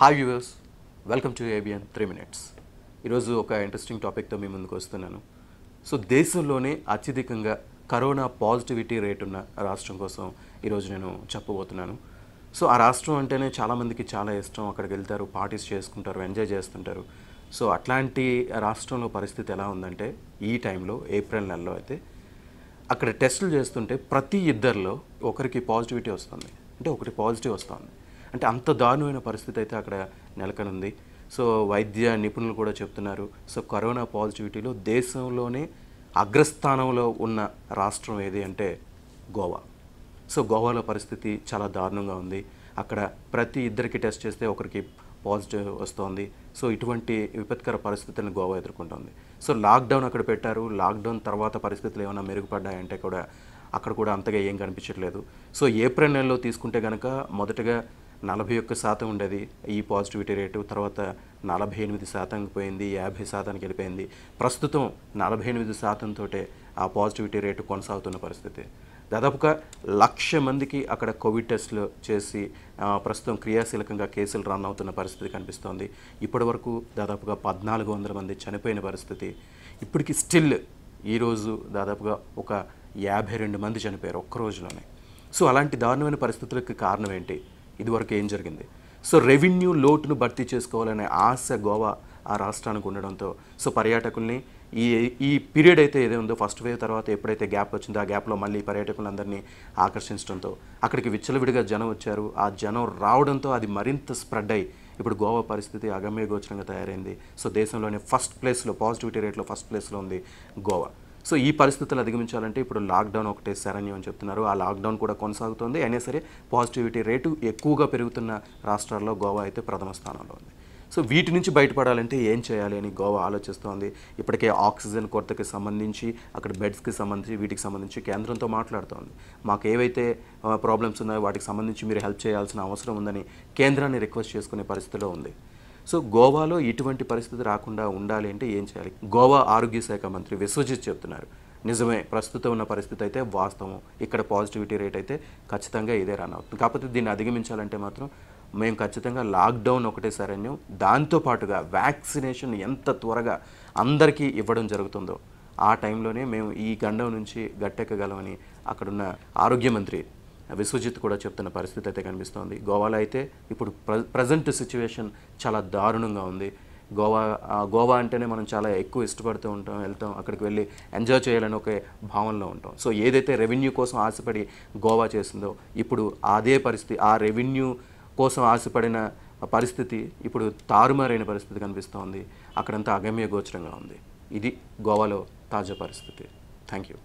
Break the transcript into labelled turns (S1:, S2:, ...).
S1: hi viewers welcome to ABN three minutes ఈరోజు ఒక interesting టాపిక్తో మీ ముందుకు వస్తున్నాను సో దేశంలోనే అత్యధికంగా కరోనా పాజిటివిటీ రేట్ ఉన్న రాష్ట్రం కోసం ఈరోజు నేను చెప్పబోతున్నాను సో ఆ రాష్ట్రం అంటేనే చాలామందికి చాలా ఇష్టం అక్కడికి వెళ్తారు పార్టీస్ చేసుకుంటారు ఎంజాయ్ చేస్తుంటారు సో అట్లాంటి రాష్ట్రంలో పరిస్థితి ఎలా ఉందంటే ఈ టైంలో ఏప్రిల్ నెలలో అయితే అక్కడ టెస్టులు చేస్తుంటే ప్రతి ఇద్దరిలో ఒకరికి పాజిటివిటీ వస్తుంది అంటే ఒకటి పాజిటివ్ వస్తుంది అంటే అంత దారుణమైన పరిస్థితి అయితే అక్కడ నెలకొనుంది సో వైద్య నిపుణులు కూడా చెప్తున్నారు సో కరోనా పాజిటివిటీలో దేశంలోనే అగ్రస్థానంలో ఉన్న రాష్ట్రం ఏది అంటే గోవా సో గోవాలో పరిస్థితి చాలా దారుణంగా ఉంది అక్కడ ప్రతి ఇద్దరికి టెస్ట్ చేస్తే ఒకరికి పాజిటివ్ వస్తోంది సో ఇటువంటి విపత్కర పరిస్థితులను గోవా ఎదుర్కొంటుంది సో లాక్డౌన్ అక్కడ పెట్టారు లాక్డౌన్ తర్వాత పరిస్థితులు ఏమైనా మెరుగుపడ్డాయంటే కూడా అక్కడ కూడా అంతగా ఏం కనిపించట్లేదు సో ఏప్రిల్ నెలలో తీసుకుంటే కనుక మొదటగా నలభై ఒక్క శాతం ఉండేది ఈ పాజిటివిటీ రేటు తర్వాత నలభై ఎనిమిది శాతానికి పోయింది యాభై శాతానికి వెళ్ళిపోయింది ప్రస్తుతం నలభై ఎనిమిది శాతంతో ఆ పాజిటివిటీ రేటు కొనసాగుతున్న పరిస్థితి దాదాపుగా లక్ష మందికి అక్కడ కోవిడ్ టెస్టులు చేసి ప్రస్తుతం క్రియాశీలకంగా కేసులు రన్ అవుతున్న పరిస్థితి కనిపిస్తోంది ఇప్పటి వరకు దాదాపుగా పద్నాలుగు వందల మంది చనిపోయిన పరిస్థితి ఇప్పటికి స్టిల్ ఈరోజు దాదాపుగా ఒక యాభై రెండు మంది చనిపోయారు ఒక్క సో అలాంటి దారుణమైన పరిస్థితులకు కారణం ఏంటి ఇదివరకు ఏం జరిగింది సో రెవెన్యూ లోటును భర్తీ చేసుకోవాలనే ఆశ గోవా ఆ రాష్ట్రానికి ఉండడంతో సో పర్యాటకుల్ని ఈ ఈ పీరియడ్ అయితే ఏదే ఉందో ఫస్ట్ వేవ్ తర్వాత ఎప్పుడైతే గ్యాప్ వచ్చిందో ఆ గ్యాప్లో మళ్ళీ పర్యాటకులందరినీ ఆకర్షించడంతో అక్కడికి విచ్చలవిడిగా జనం వచ్చారు ఆ జనం రావడంతో అది మరింత స్ప్రెడ్ అయ్యి ఇప్పుడు గోవా పరిస్థితి అగమ్యగోచరంగా తయారైంది సో దేశంలోనే ఫస్ట్ ప్లేస్లో పాజిటివిటీ రేట్లో ఫస్ట్ ప్లేస్లో ఉంది గోవా సో ఈ పరిస్థితులు అధిగమించాలంటే ఇప్పుడు లాక్డౌన్ ఒకటే శరణ్యం అని చెప్తున్నారు ఆ లాక్డౌన్ కూడా కొనసాగుతుంది అయినా సరే పాజిటివిటీ రేటు ఎక్కువగా పెరుగుతున్న రాష్ట్రాల్లో గోవా అయితే ప్రథమ స్థానంలో ఉంది సో వీటి నుంచి బయటపడాలంటే ఏం చేయాలి అని గోవా ఆలోచిస్తోంది ఇప్పటికే ఆక్సిజన్ కొరతకి సంబంధించి అక్కడ బెడ్స్కి సంబంధించి వీటికి సంబంధించి కేంద్రంతో మాట్లాడుతోంది మాకు ఏవైతే ప్రాబ్లమ్స్ ఉన్నాయో వాటికి సంబంధించి మీరు హెల్ప్ చేయాల్సిన అవసరం ఉందని కేంద్రాన్ని రిక్వెస్ట్ చేసుకునే పరిస్థితిలో ఉంది సో గోవాలో ఇటువంటి పరిస్థితి రాకుండా ఉండాలి అంటే ఏం చేయాలి గోవా ఆరోగ్య శాఖ మంత్రి విశ్వజిత్ చెప్తున్నారు నిజమే ప్రస్తుతం ఉన్న పరిస్థితి అయితే వాస్తవం ఇక్కడ పాజిటివిటీ రేట్ అయితే ఖచ్చితంగా ఇదే రన్ అవుతుంది కాకపోతే దీన్ని అధిగమించాలంటే మాత్రం మేము ఖచ్చితంగా లాక్డౌన్ ఒకటే సరణ్యం దాంతోపాటుగా వ్యాక్సినేషన్ ఎంత త్వరగా అందరికీ ఇవ్వడం జరుగుతుందో ఆ టైంలోనే మేము ఈ గండం నుంచి గట్టెక్కగలమని అక్కడున్న ఆరోగ్య మంత్రి విశ్వజిత్ కూడా చెప్తున్న పరిస్థితి అయితే కనిపిస్తోంది గోవాలో అయితే ఇప్పుడు ప్ర ప్రజెంట్ సిచ్యువేషన్ చాలా దారుణంగా ఉంది గోవా గోవా అంటేనే మనం చాలా ఎక్కువ ఇష్టపడుతూ ఉంటాం వెళ్తాం అక్కడికి వెళ్ళి ఎంజాయ్ చేయాలని ఒక భావనలో ఉంటాం సో ఏదైతే రెవెన్యూ కోసం ఆశపడి గోవా చేసిందో ఇప్పుడు అదే పరిస్థితి ఆ రెవెన్యూ కోసం ఆశపడిన పరిస్థితి ఇప్పుడు తారుమారైన పరిస్థితి కనిపిస్తోంది అక్కడంతా అగమ్య గోచరంగా ఉంది ఇది గోవాలో తాజా పరిస్థితి థ్యాంక్ యూ